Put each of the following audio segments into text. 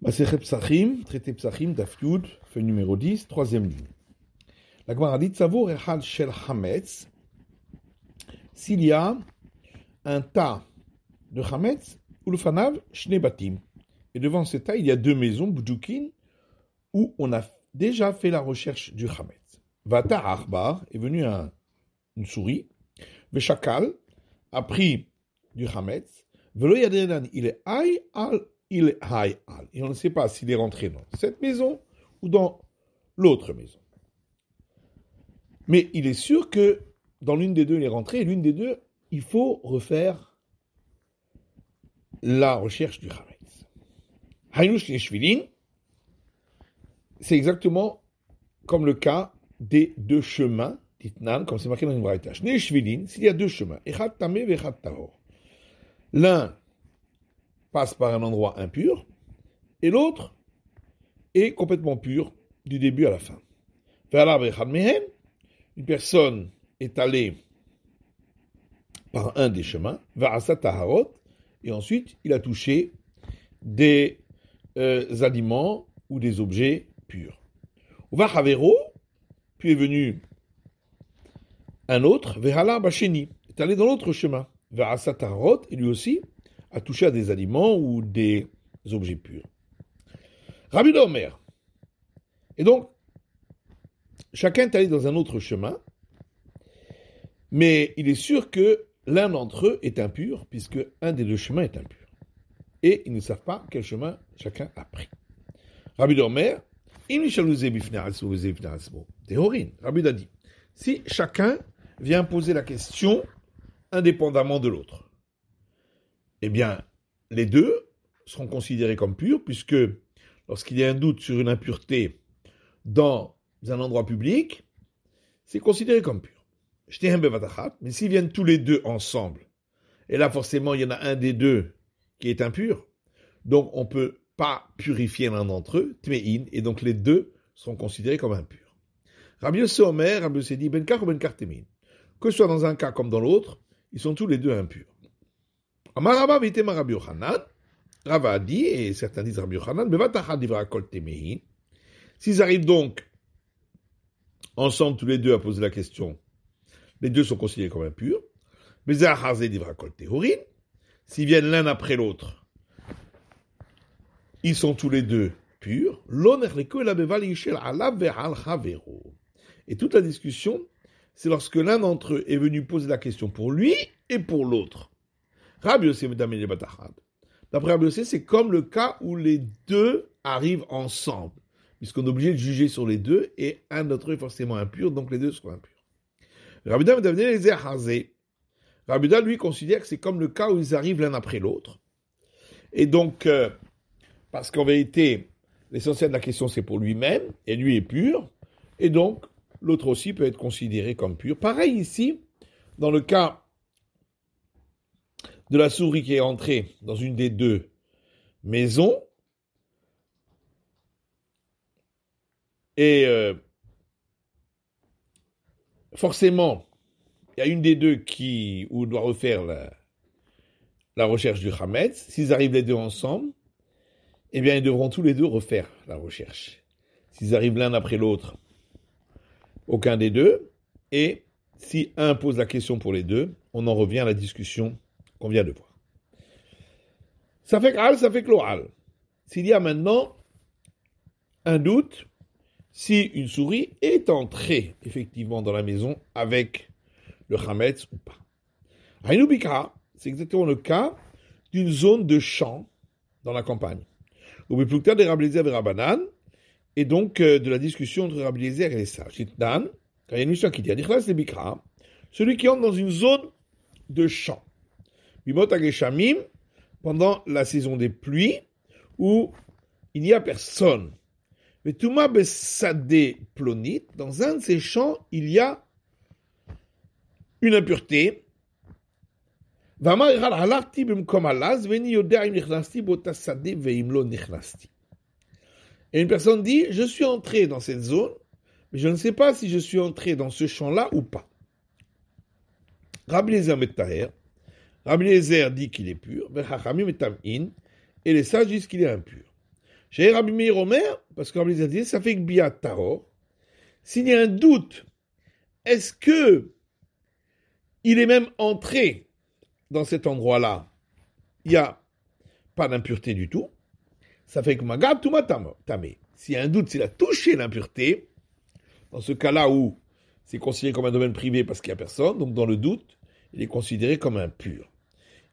Masechet Psachim, traité Psachim, Dafyud, feu numéro 10, troisième ligne. La Gemara dit Savour Echal Shel Hametz. S'il y a un tas de Hametz, Ulfanav Shnebatim. Et devant ce tas, il y a deux maisons, Boudjoukin, où on a déjà fait la recherche du Hametz. Vata Arbar est venu un, une souris. Veshakal a pris du Hametz. Veloyadenan, il est Aï al il Hay Al. Et on ne sait pas s'il est rentré dans cette maison ou dans l'autre maison. Mais il est sûr que dans l'une des deux, il est rentré, l'une des deux, il faut refaire la recherche du Hametz. Haynush Shvilin, c'est exactement comme le cas des deux chemins, dit comme c'est marqué dans une s'il y a deux chemins, L'un passe par un endroit impur, et l'autre est complètement pur du début à la fin. Une personne est allée par un des chemins, vers et ensuite il a touché des euh, aliments ou des objets purs. Havero, puis est venu un autre, est allé dans l'autre chemin, vers et lui aussi, à toucher à des aliments ou des objets purs. Rabbi Dormer. Et donc, chacun est allé dans un autre chemin, mais il est sûr que l'un d'entre eux est impur, puisque un des deux chemins est impur. Et ils ne savent pas quel chemin chacun a pris. Rabbi Dormer, Rabbi a dit, si chacun vient poser la question indépendamment de l'autre, eh bien, les deux seront considérés comme purs, puisque lorsqu'il y a un doute sur une impureté dans un endroit public, c'est considéré comme pur. Mais s'ils viennent tous les deux ensemble, et là forcément il y en a un des deux qui est impur, donc on ne peut pas purifier l'un d'entre eux, et donc les deux sont considérés comme impurs. Rabbi Yossé Rabbi dit Benkar ou Benkar Que ce soit dans un cas comme dans l'autre, ils sont tous les deux impurs. Amar Rabba Vitem Rabbi Yochanan. Rava a dit, et certains disent Rabbi Yochanan, S'ils arrivent donc ensemble tous les deux à poser la question, les deux sont considérés comme impurs. Mais s'ils viennent l'un après l'autre, ils sont tous les deux purs. Et toute la discussion, c'est lorsque l'un d'entre eux est venu poser la question pour lui et pour l'autre. Rabbi Yossi D'après Rabbi Yossi, c'est comme le cas où les deux arrivent ensemble, puisqu'on est obligé de juger sur les deux, et un d'entre eux est forcément impur, donc les deux seront impurs. Rabbi les David lui, considère que c'est comme le cas où ils arrivent l'un après l'autre. Et donc, euh, parce qu'en vérité, l'essentiel de la question, c'est pour lui-même, et lui est pur, et donc l'autre aussi peut être considéré comme pur. Pareil ici, dans le cas de la souris qui est entrée dans une des deux maisons. Et euh, forcément, il y a une des deux qui doit refaire la, recherche du Hamed. S'ils arrivent les deux ensemble, eh bien, ils devront tous les deux refaire la recherche. S'ils arrivent l'un après l'autre, aucun des deux. Et si un pose la question pour les deux, on en revient à la discussion qu'on vient de voir. Ça fait qu'al, ça fait l'oral. S'il y a maintenant un doute, si une souris est entrée effectivement dans la maison avec le Hametz ou pas. Bikra, c'est exactement le cas d'une zone de champ dans la campagne. Oubiplukta de et et donc euh, de la discussion entre Rabliezer et les sages. Dan, quand il y a une mission qui dit celui qui entre dans une zone de champ pendant la saison des pluies, où il n'y a personne. Mais dans un de ces champs, il y a une impureté. Et une personne dit, je suis entré dans cette zone, mais je ne sais pas si je suis entré dans ce champ-là ou pas. Rabbi Rabbi dit qu'il est pur, ben et les sages disent qu'il est impur. J'ai Rabbi Meir Omer, parce que Rabbi dit, ça fait que biat S'il y a un doute, est-ce que il est même entré dans cet endroit-là Il n'y a pas d'impureté du tout. Ça fait que magab tout tamé. S'il y a un doute, s'il a touché l'impureté, dans ce cas-là où c'est considéré comme un domaine privé parce qu'il n'y a personne, donc dans le doute, il est considéré comme impur.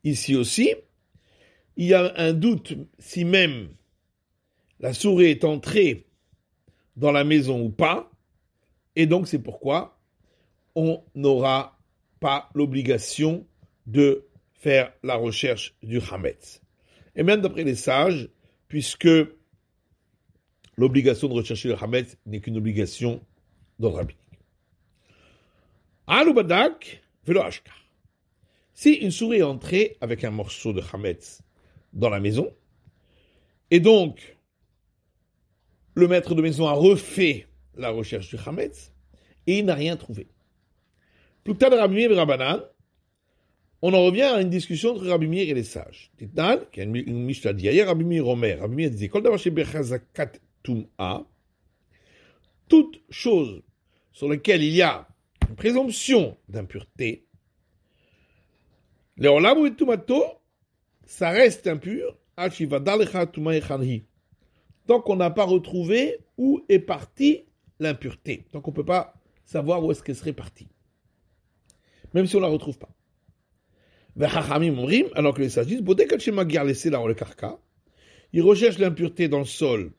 Ici aussi, il y a un doute si même la souris est entrée dans la maison ou pas, et donc c'est pourquoi on n'aura pas l'obligation de faire la recherche du Hametz. Et même d'après les sages, puisque l'obligation de rechercher le Hametz n'est qu'une obligation d'ordre rabbinique. badak velo si une souris est entrée avec un morceau de Hametz dans la maison, et donc le maître de maison a refait la recherche du Hametz, et il n'a rien trouvé. Plus tard, Rabbi et ben Rabbanan, on en revient à une discussion entre Rabbi Meir et les sages. Titnan, qui a une Mishnah d'hier, Rabbi Meir Omer, Rabbi Meir disait, toute chose sur laquelle il y a une présomption d'impureté, le tumato, ça reste impur. Tant qu'on n'a pas retrouvé où est partie l'impureté. Donc on ne peut pas savoir où est-ce qu'elle serait partie. Même si on ne la retrouve pas. Alors que les sages disent, le il recherche l'impureté dans le sol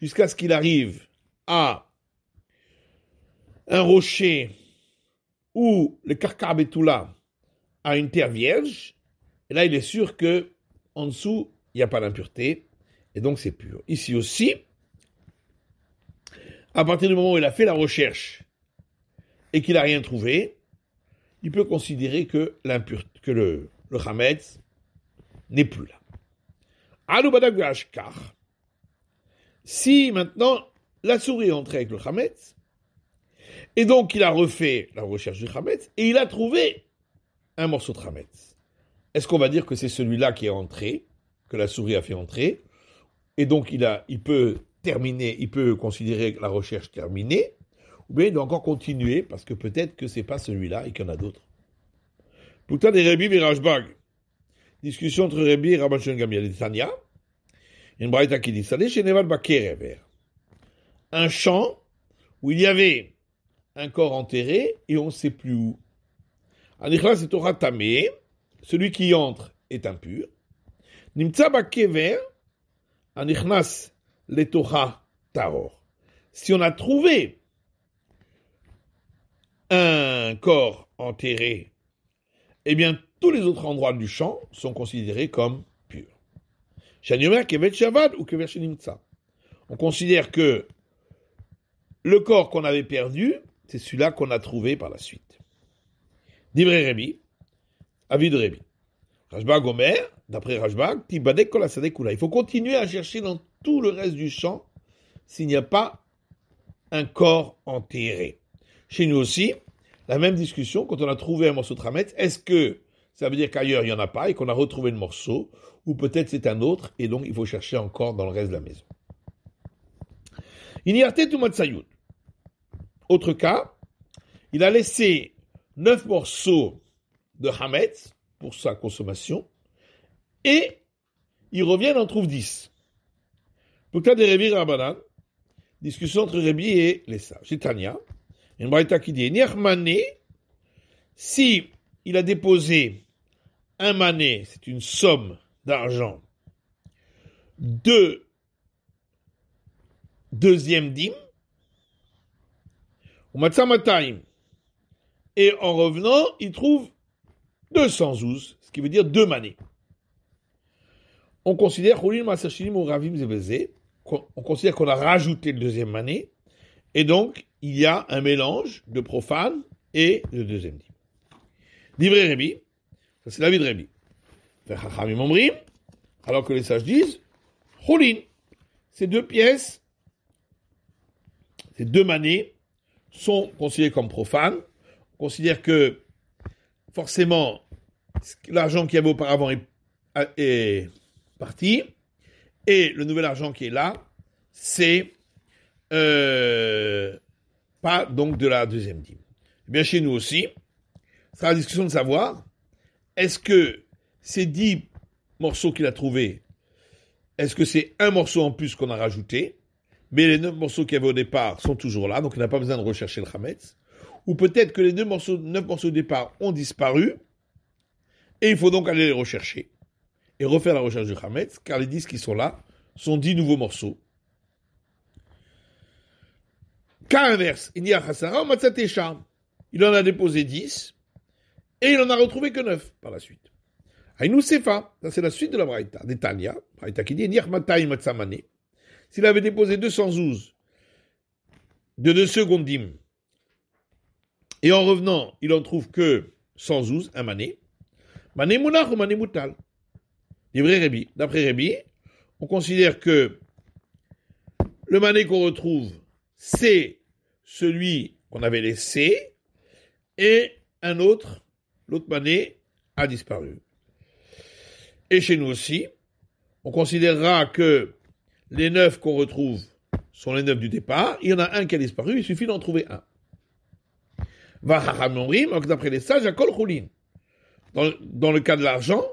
jusqu'à ce qu'il arrive à un rocher où le tout là à une terre vierge, et là il est sûr que en dessous il n'y a pas d'impureté, et donc c'est pur. Ici aussi, à partir du moment où il a fait la recherche et qu'il n'a rien trouvé, il peut considérer que, que le, le Hametz n'est plus là. car si maintenant la souris est entrée avec le Hametz, et donc il a refait la recherche du Hametz, et il a trouvé un morceau de ramet. Est-ce qu'on va dire que c'est celui-là qui est entré, que la souris a fait entrer, et donc il, a, il peut terminer, il peut considérer la recherche terminée, ou bien il doit encore continuer, parce que peut-être que c'est pas celui-là et qu'il y en a d'autres. Pourtant, des Rebbi virage Discussion entre et et Tania. Une braïta qui dit chez Neval Bakerever. Un champ où il y avait un corps enterré et on ne sait plus où. Anichlas et Torah Tamé, celui qui entre est impur. ba Kever, Anichnas le Torah Si on a trouvé un corps enterré, eh bien, tous les autres endroits du champ sont considérés comme purs. Shavad ou Kever On considère que le corps qu'on avait perdu, c'est celui-là qu'on a trouvé par la suite. Divré Rémi, avis de Rémi. Rajbag Omer, d'après Rajbag, Tibadek Il faut continuer à chercher dans tout le reste du champ s'il n'y a pas un corps enterré. Chez nous aussi, la même discussion, quand on a trouvé un morceau de Tramet, est-ce que ça veut dire qu'ailleurs il n'y en a pas et qu'on a retrouvé le morceau, ou peut-être c'est un autre et donc il faut chercher encore dans le reste de la maison. Iniarte Autre cas, il a laissé 9 morceaux de Hametz pour sa consommation, et il revient et en trouve 10. Pour le cas des Rabbanan, discussion entre Rébi et les sages. C'est Tania, une braïta qui dit si il a déposé un mané, c'est une somme d'argent, de deuxième dîme, au matin et en revenant, il trouve 212, ce qui veut dire deux manées. On considère on considère qu'on a rajouté le deuxième manée, et donc il y a un mélange de profane et de deuxième dit. Livré Rébi, ça c'est l'avis de Rébi. Alors que les sages disent, ces deux pièces, ces deux manées sont considérées comme profanes, on considère que forcément l'argent qu'il y avait auparavant est, parti et le nouvel argent qui est là, c'est euh, pas donc de la deuxième dîme. Eh bien chez nous aussi, ce sera la discussion de savoir est-ce que ces dix morceaux qu'il a trouvés, est-ce que c'est un morceau en plus qu'on a rajouté mais les neuf morceaux qu'il y avait au départ sont toujours là, donc il n'a pas besoin de rechercher le Hametz ou peut-être que les deux morceaux, neuf morceaux de départ ont disparu, et il faut donc aller les rechercher et refaire la recherche du Hametz, car les 10 qui sont là sont dix nouveaux morceaux. Cas inverse, il y a oh, Il en a déposé 10 et il en a retrouvé que neuf par la suite. Aïnou Sefa, c'est la suite de la Braïta, d'Etania, Braïta qui dit S'il avait déposé 212 de 2 secondes d'hymne, et en revenant, il en trouve que 112, un mané. Mané mounach ou mané moutal. D'après Rébi, on considère que le mané qu'on retrouve, c'est celui qu'on avait laissé, et un autre, l'autre mané, a disparu. Et chez nous aussi, on considérera que les neuf qu'on retrouve sont les neuf du départ. Il y en a un qui a disparu, il suffit d'en trouver un donc d'après les sages, Dans, dans le cas de l'argent,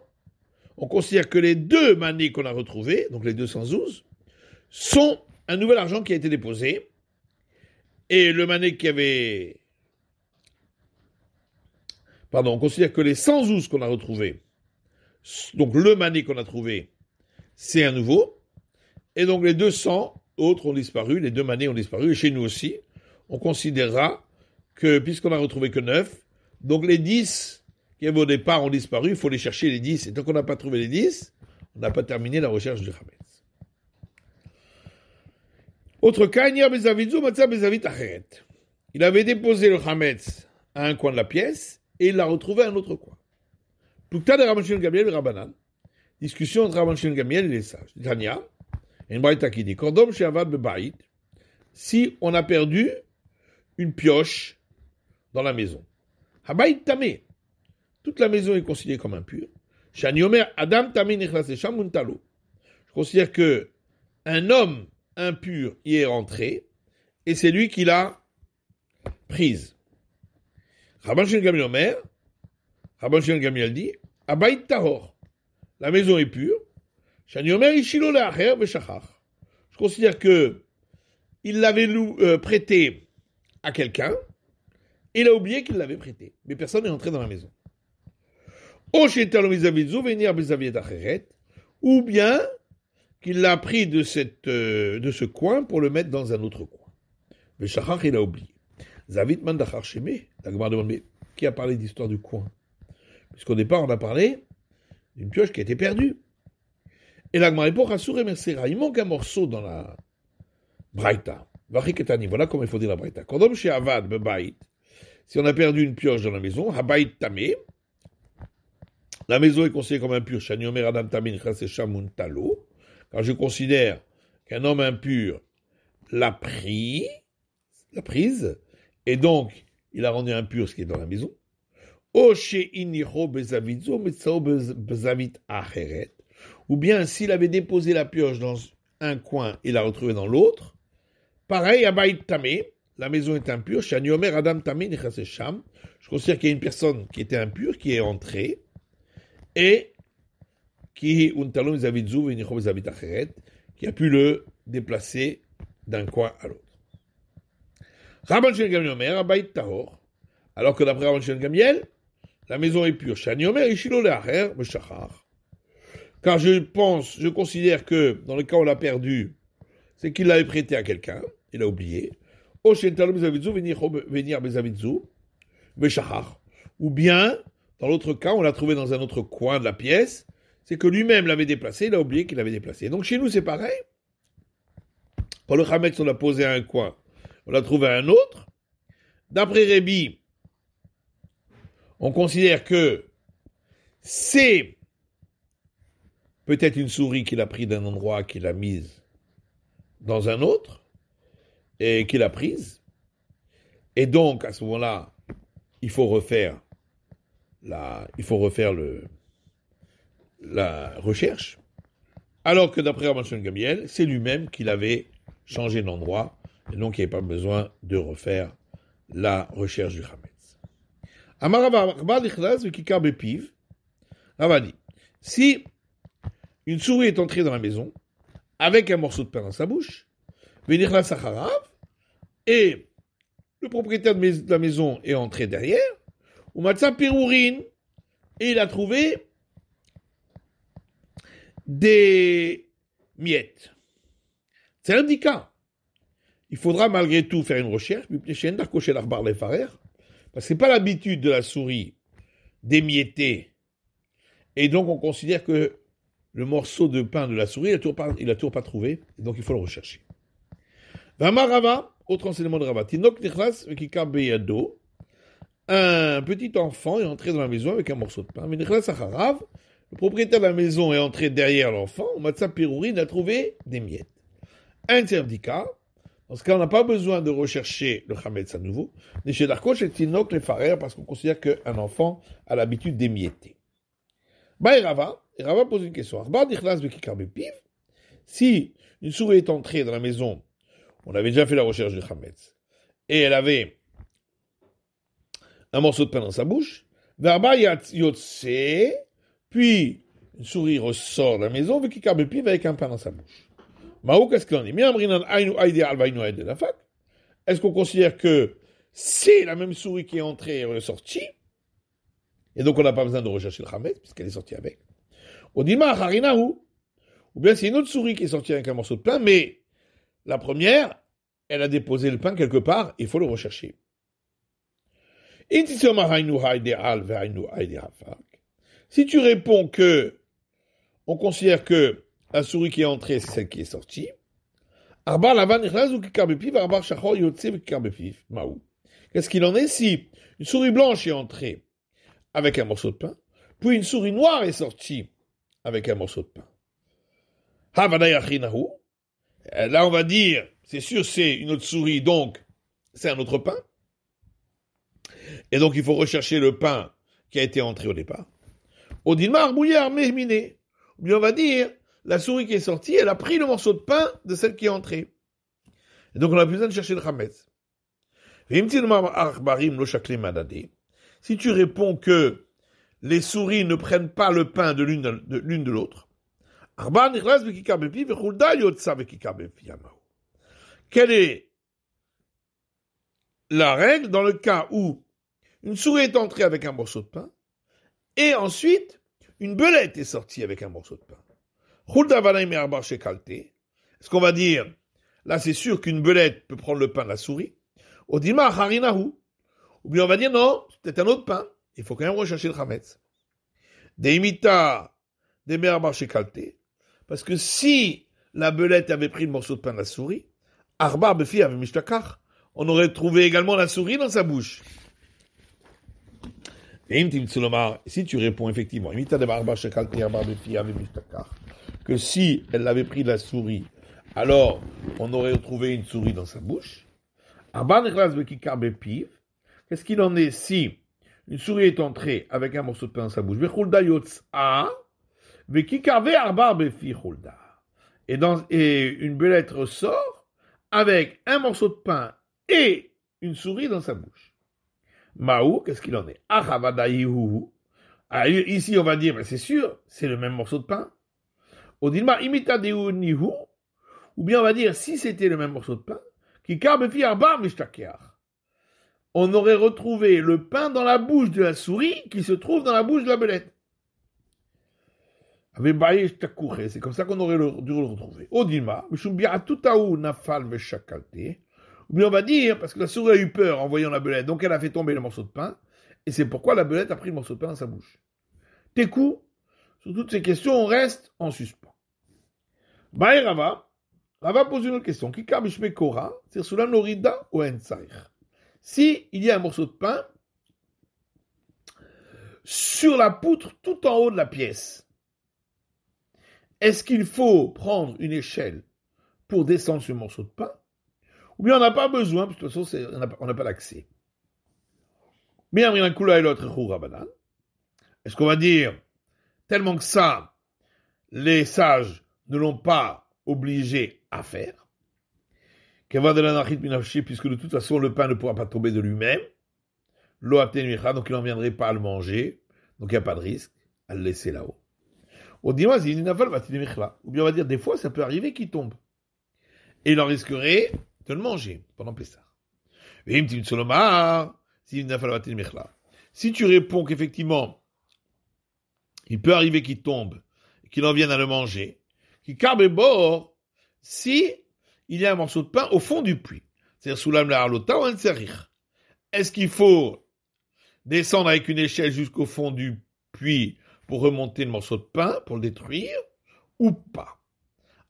on considère que les deux manées qu'on a retrouvées, donc les 212, sont un nouvel argent qui a été déposé. Et le mané qui avait. Pardon, on considère que les 112 qu'on a retrouvés, donc le mané qu'on a trouvé, c'est un nouveau. Et donc les 200 autres ont disparu, les deux manées ont disparu, et chez nous aussi, on considérera que puisqu'on n'a retrouvé que 9, donc les 10 qui avaient au départ ont disparu, il faut les chercher les 10. Et tant qu'on n'a pas trouvé les 10, on n'a pas terminé la recherche du Hametz. Autre cas, il avait déposé le Hametz à un coin de la pièce et il l'a retrouvé à un autre coin. Plukta de Ramanchel Gabriel et Rabbanan. Discussion entre Ramanchel Gamiel et les sages. Tania, une braïta qui dit Kordom si on a perdu une pioche dans la maison. Habait tamé. Toute la maison est considérée comme impure. Shaniomer Adam tamé shamuntalo. Je considère que un homme impur y est entré et c'est lui qui l'a prise. Rabban Shimon Gamliel Omer, Rabban Shimon Gamliel dit, tahor. La maison est pure. Shaniomer ishilo le'acher Je considère que il l'avait euh, prêté à quelqu'un il a oublié qu'il l'avait prêté, mais personne n'est entré dans la maison. Ou bien qu'il l'a pris de, cette, euh, de ce coin pour le mettre dans un autre coin. Mais Shachar, il a oublié. Zavit Mandachar Shemé, demande, mais qui a parlé d'histoire du coin Puisqu'au départ, on a parlé d'une pioche qui a été perdue. Et l'Agmar répond, Rassouré Mercera, il manque un morceau dans la Braïta. Voilà comment il faut dire la Braïta. chez avad, bebaït. Si on a perdu une pioche dans la maison, tamé, la maison est considérée comme impure. Shaniomer adam tamin talo. Quand je considère qu'un homme impur l'a pris, l'a prise, et donc il a rendu impur ce qui est dans la maison. Ou bien s'il avait déposé la pioche dans un coin et l'a retrouvée dans l'autre, pareil à Tamé, la maison est impure. Je considère qu'il y a une personne qui était impure, qui est entrée, et qui, qui a pu le déplacer d'un coin à l'autre. Tahor. Alors que d'après Rabban Shel Gamiel, la maison est pure. Car je pense, je considère que dans le cas où on l'a perdu, c'est qu'il l'avait prêté à quelqu'un, il l'a oublié ou venir Ou bien, dans l'autre cas, on l'a trouvé dans un autre coin de la pièce, c'est que lui-même l'avait déplacé, il a oublié qu'il l'avait déplacé. Donc chez nous, c'est pareil. Pour le Khamed, on l'a posé à un coin, on l'a trouvé à un autre. D'après Rébi, on considère que c'est peut-être une souris qu'il a pris d'un endroit qu'il a mise dans un autre, et qu'il a prise. Et donc, à ce moment-là, il faut refaire la, il faut refaire le, la recherche. Alors que d'après Rabban Gamiel, c'est lui-même qui l'avait changé d'endroit, et donc il n'y avait pas besoin de refaire la recherche du Hametz. dit, si une souris est entrée dans la maison, avec un morceau de pain dans sa bouche, la Kharab, et le propriétaire de la maison est entré derrière, ou Matsa Pirourine, et il a trouvé des miettes. C'est un cas. Il faudra malgré tout faire une recherche, parce que ce n'est pas l'habitude de la souris d'émietter. Et donc on considère que le morceau de pain de la souris, il n'a toujours, toujours, pas trouvé, donc il faut le rechercher. Vamarava, autre enseignement de Rabat. Un petit enfant est entré dans la maison avec un morceau de pain. Mais Le propriétaire de la maison est entré derrière l'enfant. sa pérouine a trouvé des miettes. Un cas. Dans ce cas, on n'a pas besoin de rechercher le Hametz à nouveau. Mais chez Darkoch, et une autre parce qu'on considère qu'un enfant a l'habitude d'émietter. Bah, Rava, pose une question. Si une souris est entrée dans la maison on avait déjà fait la recherche du Hametz. Et elle avait un morceau de pain dans sa bouche. puis une souris ressort de la maison, pive avec un pain dans sa bouche. Mao, qu'est-ce qu'on dit Est-ce qu'on considère que c'est la même souris qui est entrée et ressortie Et donc on n'a pas besoin de rechercher le Hametz, puisqu'elle est sortie avec. On dit Ma Ou bien c'est une autre souris qui est sortie avec un morceau de pain, mais la première, elle a déposé le pain quelque part, il faut le rechercher. Si tu réponds que on considère que la souris qui est entrée, c'est celle qui est sortie, Qu'est-ce qu'il en est si une souris blanche est entrée avec un morceau de pain, puis une souris noire est sortie avec un morceau de pain euh, là, on va dire, c'est sûr, c'est une autre souris, donc c'est un autre pain. Et donc, il faut rechercher le pain qui a été entré au départ. Au bouillard, Ou bien on va dire, la souris qui est sortie, elle a pris le morceau de pain de celle qui est entrée. Et donc, on a besoin de chercher le Hametz. Si tu réponds que les souris ne prennent pas le pain de l'une de l'autre, quelle est la règle dans le cas où une souris est entrée avec un morceau de pain et ensuite une belette est sortie avec un morceau de pain Est-ce qu'on va dire, là c'est sûr qu'une belette peut prendre le pain de la souris Ou bien on va dire non, c'est peut-être un autre pain. Il faut quand même rechercher le Des Deimita, des calté. Parce que si la belette avait pris le morceau de pain de la souris, On aurait trouvé également la souris dans sa bouche. si tu réponds effectivement, que si elle avait pris la souris, alors on aurait trouvé une souris dans sa bouche. Qu'est-ce qu'il en est si une souris est entrée avec un morceau de pain dans sa bouche et, dans, et une belette ressort avec un morceau de pain et une souris dans sa bouche. Maou, qu'est-ce qu'il en est ah, ah, Ici, on va dire, mais ben, c'est sûr, c'est le même morceau de pain. Odilma imita nihu, ou bien on va dire, si c'était le même morceau de pain, qui arbar On aurait retrouvé le pain dans la bouche de la souris qui se trouve dans la bouche de la belette. C'est comme ça qu'on aurait dû le retrouver. Ou bien on va dire, parce que la souris a eu peur en voyant la belette, donc elle a fait tomber le morceau de pain, et c'est pourquoi la belette a pris le morceau de pain dans sa bouche. Tes sur toutes ces questions, on reste en suspens. Rava, pose une autre question. Kika Kora, c'est la Norida ou Si il y a un morceau de pain sur la poutre tout en haut de la pièce, est-ce qu'il faut prendre une échelle pour descendre ce morceau de pain Ou bien on n'a pas besoin, parce que de toute façon, on n'a pas l'accès. Mais et l'autre, est-ce qu'on va dire, tellement que ça, les sages ne l'ont pas obligé à faire de puisque de toute façon, le pain ne pourra pas tomber de lui-même. L'eau donc il n'en viendrait pas à le manger, donc il n'y a pas de risque à le laisser là-haut. Ou bien on va dire des fois, ça peut arriver qu'il tombe. Et il en risquerait de le manger pendant Pessah. Si tu réponds qu'effectivement, il peut arriver qu'il tombe, qu'il en vienne à le manger, qu'il carbe bord, si il y a un morceau de pain au fond du puits, c'est-à-dire sous l'âme la ou un Est-ce qu'il faut descendre avec une échelle jusqu'au fond du puits pour remonter le morceau de pain, pour le détruire, ou pas.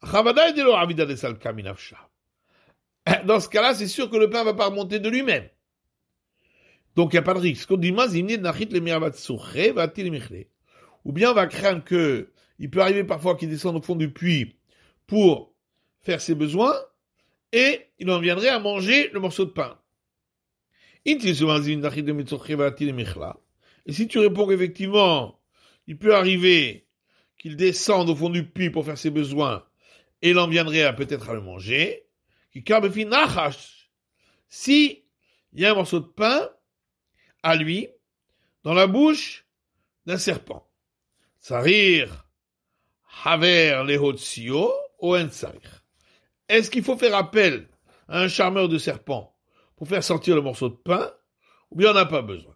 Eh, dans ce cas-là, c'est sûr que le pain ne va pas remonter de lui-même. Donc il n'y a pas de risque. Ou bien on va craindre que il peut arriver parfois qu'il descende au fond du puits pour faire ses besoins et il en viendrait à manger le morceau de pain. Et si tu réponds qu'effectivement il peut arriver qu'il descende au fond du puits pour faire ses besoins et l'en viendrait peut-être à le manger. Si il y a un morceau de pain à lui dans la bouche d'un serpent. Sarir, haver lehotsio, ou sarir. Est-ce qu'il faut faire appel à un charmeur de serpent pour faire sortir le morceau de pain ou bien on n'a pas besoin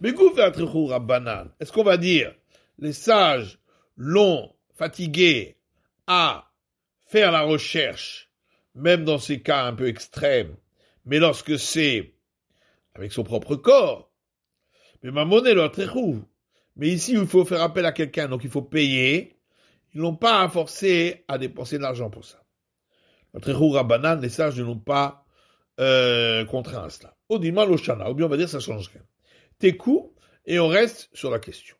Mais à banal. Est-ce qu'on va dire les sages l'ont fatigué à faire la recherche, même dans ces cas un peu extrêmes, mais lorsque c'est avec son propre corps, mais ma monnaie leur très Mais ici, il faut faire appel à quelqu'un, donc il faut payer. Ils n'ont pas forcé à dépenser de l'argent pour ça. Notre héros Rabbanan, les sages ne l'ont pas euh, contraint à cela. Loshana, ou bien on va dire ça change rien. Tes et on reste sur la question.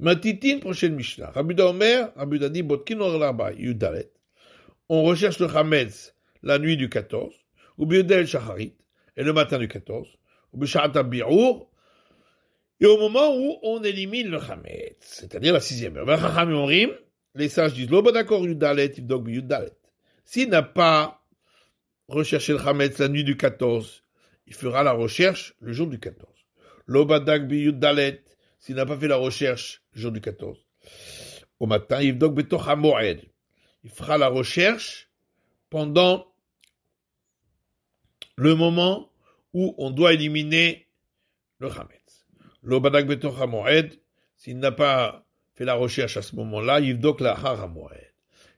Matitin, prochaine Mishnah. Rabbi Omer, Rabbi dit, Botkin Orlaba, Yudalet. On recherche le Hametz la nuit du 14, ou Biodel Shaharit, et le matin du 14, ou Bishata bi'ur. et au moment où on élimine le Hametz, c'est-à-dire la sixième heure. Les sages disent, Loba d'accord, Yudalet, donc Yudalet. S'il n'a pas recherché le Hametz la nuit du 14, il fera la recherche le jour du 14. Lobadak yudalet s'il n'a pas fait la recherche jour du 14 au matin. Il Il fera la recherche pendant le moment où on doit éliminer le Hametz. L'obadak s'il n'a pas fait la recherche à ce moment-là, il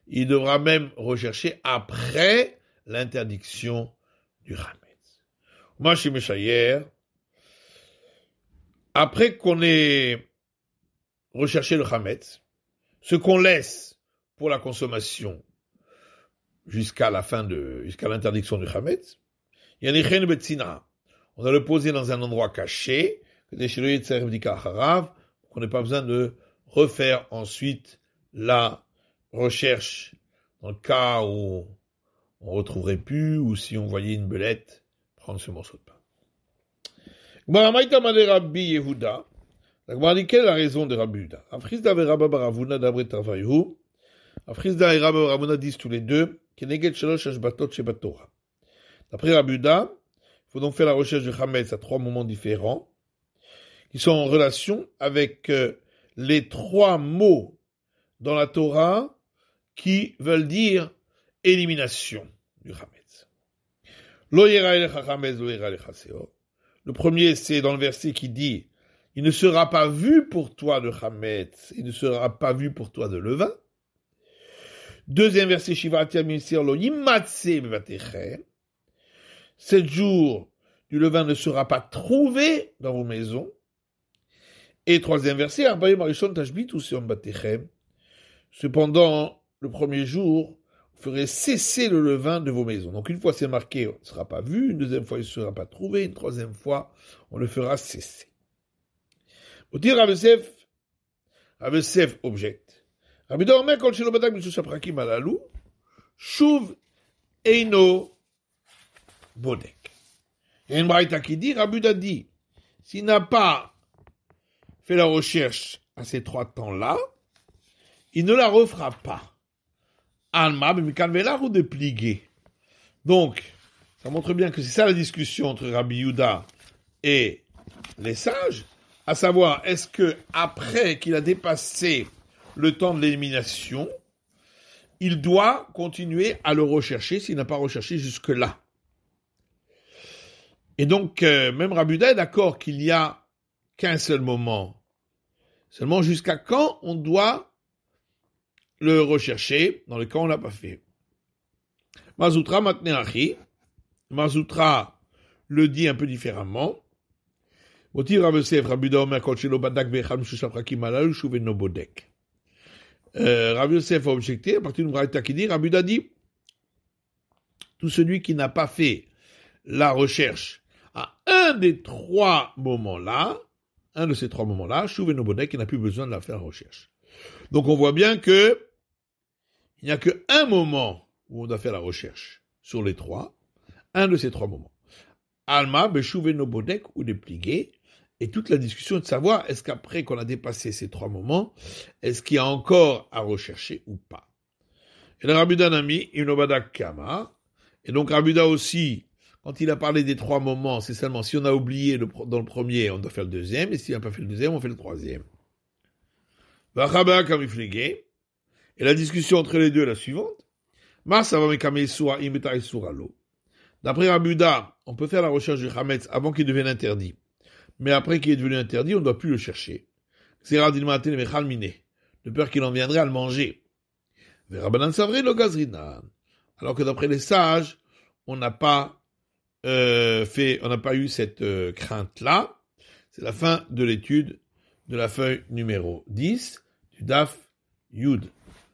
Il devra même rechercher après l'interdiction du Hametz. Moi, chez après qu'on ait recherché le Hamet, ce qu'on laisse pour la consommation jusqu'à la fin de, jusqu'à l'interdiction du Hamet, il y a une On a le poser dans un endroit caché, qu'on n'ait pas besoin de refaire ensuite la recherche dans le cas où on retrouverait plus ou si on voyait une belette prendre ce morceau de pain. La dit quelle est la raison de Rabbi Yehuda Afrizda et Rabba Baravuna d'après Travayou. Afrizda et Rabba Baravuna disent tous les deux Keneged Shalosh Ashbatot Shebatora. D'après Rabbi Yehuda, il faut donc faire la recherche du Hametz à trois moments différents qui sont en relation avec euh, les trois mots dans la Torah qui veulent dire élimination du Hametz. Lo yera elecha Hametz, lo yera elecha Seor. Le premier, c'est dans le verset qui dit Il ne sera pas vu pour toi de Hamet, il ne sera pas vu pour toi de levain. Deuxième verset, Sept jours du levain ne sera pas trouvé dans vos maisons. Et troisième verset, Cependant, le premier jour, ferait cesser le levain de vos maisons. Donc une fois c'est marqué, on ne sera pas vu, une deuxième fois il ne sera pas trouvé, une troisième fois on le fera cesser. Au dire à Yosef, objecte. Rabbi Dormé, quand chez l'obadak, monsieur Shaprakim alalou, chouv eino bodek. Et une braïta qui dit, Rabbi dit, s'il n'a pas fait la recherche à ces trois temps-là, il ne la refera pas ou de Donc, ça montre bien que c'est ça la discussion entre Rabbi Yuda et les sages, à savoir, est-ce que après qu'il a dépassé le temps de l'élimination, il doit continuer à le rechercher s'il n'a pas recherché jusque-là. Et donc, euh, même Rabbi Yuda est d'accord qu'il n'y a qu'un seul moment. Seulement, jusqu'à quand on doit le rechercher, dans le cas où on l'a pas fait. Mazoutra matneachi. Mazoutra le dit un peu différemment. Euh, Rav Yosef a objecté à partir d'une qui dit, Rabbi dit, tout celui qui n'a pas fait la recherche à un des trois moments-là, un de ces trois moments-là, no Bodek, il n'a plus besoin de la faire la recherche. Donc on voit bien que il n'y a qu'un moment où on doit faire la recherche sur les trois, un de ces trois moments. Alma, nos Nobodek ou déplié et toute la discussion de savoir est-ce qu'après qu'on a dépassé ces trois moments, est-ce qu'il y a encore à rechercher ou pas. Et le Rabbi Danami, Inobada Kama, et donc Rabbi aussi, quand il a parlé des trois moments, c'est seulement si on a oublié dans le premier, on doit faire le deuxième, et si on n'a pas fait le deuxième, on fait le troisième. Vachaba Kamifligé, et la discussion entre les deux est la suivante. D'après Rabuda, on peut faire la recherche du Khametz avant qu'il devienne interdit. Mais après qu'il est devenu interdit, on ne doit plus le chercher. De peur qu'il en viendrait à le manger. Alors que d'après les sages, on n'a pas euh, fait, on n'a pas eu cette euh, crainte-là. C'est la fin de l'étude de la feuille numéro 10 du DAF Yud.